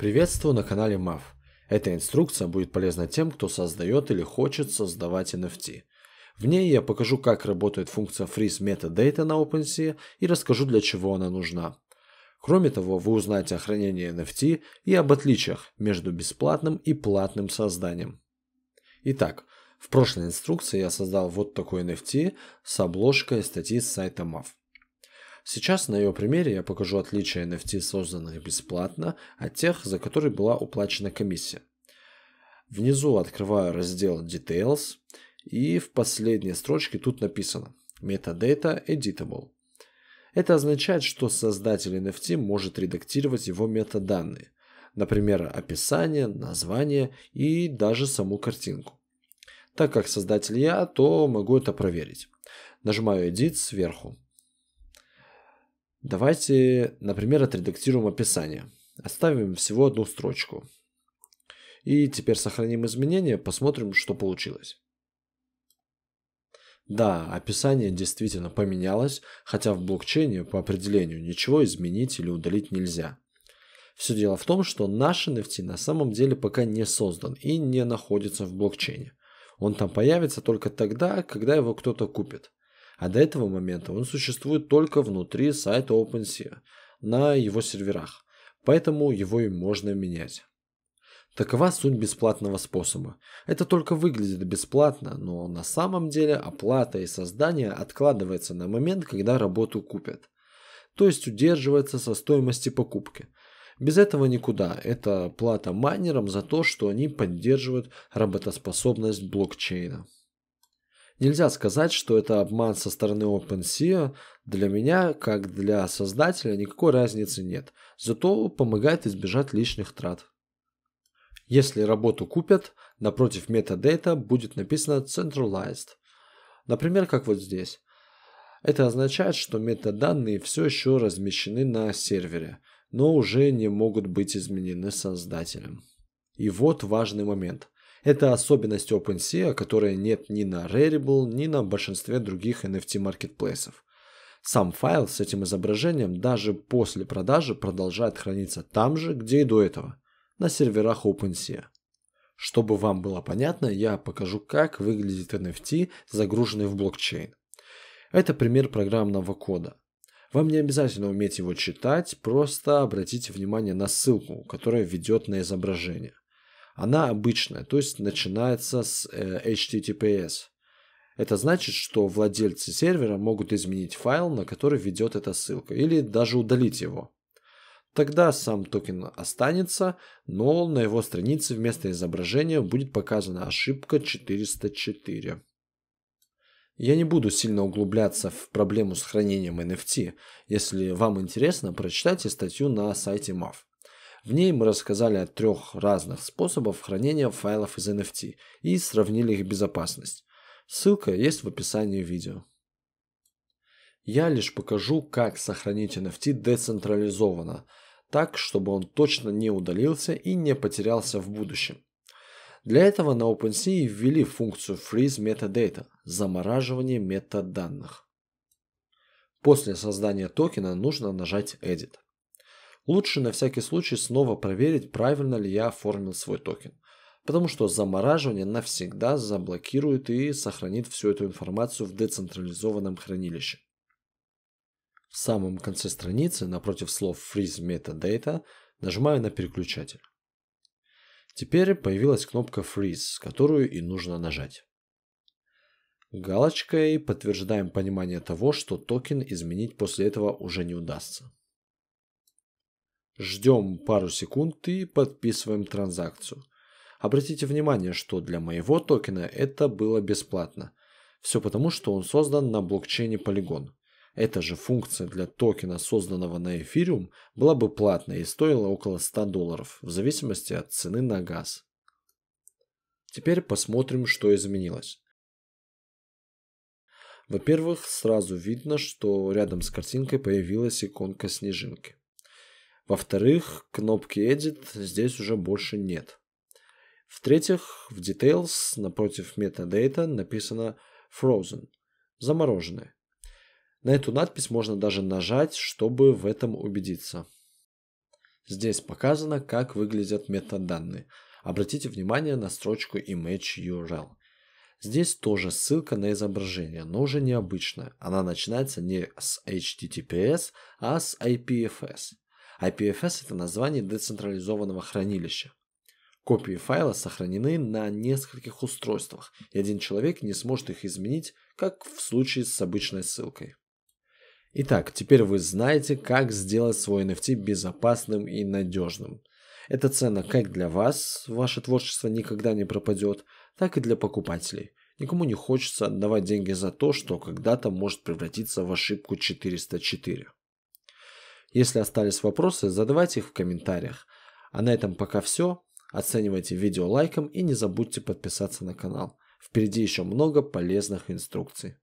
Приветствую на канале Mav. Эта инструкция будет полезна тем, кто создает или хочет создавать NFT. В ней я покажу, как работает функция Freeze Metadata на OpenSea и расскажу, для чего она нужна. Кроме того, вы узнаете о хранении NFT и об отличиях между бесплатным и платным созданием. Итак, в прошлой инструкции я создал вот такой NFT с обложкой статьи с сайта Mav. Сейчас на ее примере я покажу отличия NFT, созданных бесплатно, от тех, за которые была уплачена комиссия. Внизу открываю раздел Details, и в последней строчке тут написано Metadata Editable. Это означает, что создатель NFT может редактировать его метаданные, например, описание, название и даже саму картинку. Так как создатель я, то могу это проверить. Нажимаю Edit сверху. Давайте, например, отредактируем описание. Оставим всего одну строчку. И теперь сохраним изменения, посмотрим, что получилось. Да, описание действительно поменялось, хотя в блокчейне по определению ничего изменить или удалить нельзя. Все дело в том, что наш NFT на самом деле пока не создан и не находится в блокчейне. Он там появится только тогда, когда его кто-то купит. А до этого момента он существует только внутри сайта OpenSea на его серверах, поэтому его и можно менять. Такова суть бесплатного способа. Это только выглядит бесплатно, но на самом деле оплата и создание откладывается на момент, когда работу купят. То есть удерживается со стоимости покупки. Без этого никуда. Это плата майнерам за то, что они поддерживают работоспособность блокчейна. Нельзя сказать, что это обман со стороны OpenSea. Для меня, как для создателя, никакой разницы нет. Зато помогает избежать лишних трат. Если работу купят, напротив метадата будет написано Centralized. Например, как вот здесь. Это означает, что метаданные все еще размещены на сервере, но уже не могут быть изменены создателем. И вот важный момент – это особенность OpenSea, которой нет ни на Rarible, ни на большинстве других NFT-маркетплейсов. Сам файл с этим изображением даже после продажи продолжает храниться там же, где и до этого, на серверах OpenSea. Чтобы вам было понятно, я покажу, как выглядит NFT, загруженный в блокчейн. Это пример программного кода. Вам не обязательно уметь его читать, просто обратите внимание на ссылку, которая ведет на изображение она обычная, то есть начинается с э, HTTPS. Это значит, что владельцы сервера могут изменить файл, на который ведет эта ссылка, или даже удалить его. Тогда сам токен останется, но на его странице вместо изображения будет показана ошибка 404. Я не буду сильно углубляться в проблему с хранением NFT. Если вам интересно, прочитайте статью на сайте MAF. В ней мы рассказали о трех разных способах хранения файлов из NFT и сравнили их безопасность. Ссылка есть в описании видео. Я лишь покажу, как сохранить NFT децентрализованно, так, чтобы он точно не удалился и не потерялся в будущем. Для этого на OpenSea ввели функцию Freeze Metadata – замораживание метаданных. После создания токена нужно нажать Edit – Лучше на всякий случай снова проверить, правильно ли я оформил свой токен. Потому что замораживание навсегда заблокирует и сохранит всю эту информацию в децентрализованном хранилище. В самом конце страницы, напротив слов Freeze Metadata, нажимаю на переключатель. Теперь появилась кнопка Freeze, которую и нужно нажать. Галочкой подтверждаем понимание того, что токен изменить после этого уже не удастся. Ждем пару секунд и подписываем транзакцию. Обратите внимание, что для моего токена это было бесплатно. Все потому, что он создан на блокчейне Polygon. Эта же функция для токена, созданного на Ethereum, была бы платной и стоила около 100 долларов, в зависимости от цены на газ. Теперь посмотрим, что изменилось. Во-первых, сразу видно, что рядом с картинкой появилась иконка снежинки. Во-вторых, кнопки Edit здесь уже больше нет. В-третьих, в Details напротив Metadata написано Frozen – замороженные. На эту надпись можно даже нажать, чтобы в этом убедиться. Здесь показано, как выглядят метаданные. Обратите внимание на строчку Image URL. Здесь тоже ссылка на изображение, но уже необычная. Она начинается не с HTTPS, а с IPFS. IPFS – это название децентрализованного хранилища. Копии файла сохранены на нескольких устройствах, и один человек не сможет их изменить, как в случае с обычной ссылкой. Итак, теперь вы знаете, как сделать свой NFT безопасным и надежным. Это ценно как для вас, ваше творчество никогда не пропадет, так и для покупателей. Никому не хочется отдавать деньги за то, что когда-то может превратиться в ошибку 404. Если остались вопросы, задавайте их в комментариях. А на этом пока все. Оценивайте видео лайком и не забудьте подписаться на канал. Впереди еще много полезных инструкций.